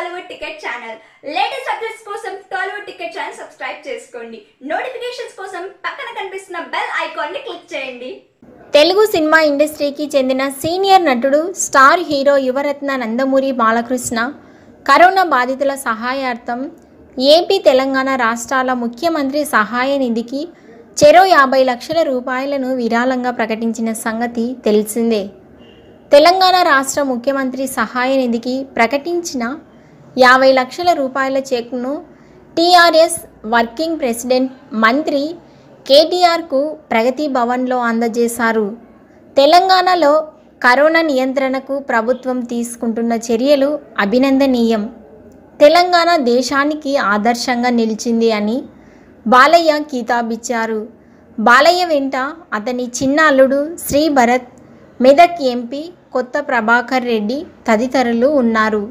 Tollywood ticket channel latest updates కోసం Tollywood ticket channel subscribe చేసుకోండి notifications కోసం పక్కన కనిపిస్తున్న బెల్ ఐకాన్ ని క్లిక్ చేయండి తెలుగు సినిమా ఇండస్ట్రీకి చెందిన సీనియర్ నటుడు star hero Yuvaratna Nandamuri Balakrishna corona బాధితుల సహాయార్థం ఏపీ తెలంగాణ రాష్ట్రాల ముఖ్యమంత్రి సహాయ నిధికి చెరో యాభై లక్షల రూపాయలను విరాళంగా ప్రకటించిన సంగతి తెలిసిందే తెలంగాణ రాష్ట్ర ముఖ్యమంత్రి సహాయ నిధికి ప్రకటించిన యాభై లక్షల రూపాయల చెక్ను టీఆర్ఎస్ వర్కింగ్ ప్రెసిడెంట్ మంత్రి కేటీఆర్కు ప్రగతి భవన్లో అందజేశారు తెలంగాణలో కరోనా నియంత్రణకు ప్రభుత్వం తీసుకుంటున్న చర్యలు అభినందనీయం తెలంగాణ దేశానికి ఆదర్శంగా నిలిచింది అని బాలయ్య కితాబిచ్చారు బాలయ్య వెంట అతని చిన్న అల్లుడు శ్రీ భరత్ మెదక్ ఎంపీ కొత్త ప్రభాకర్ రెడ్డి తదితరులు ఉన్నారు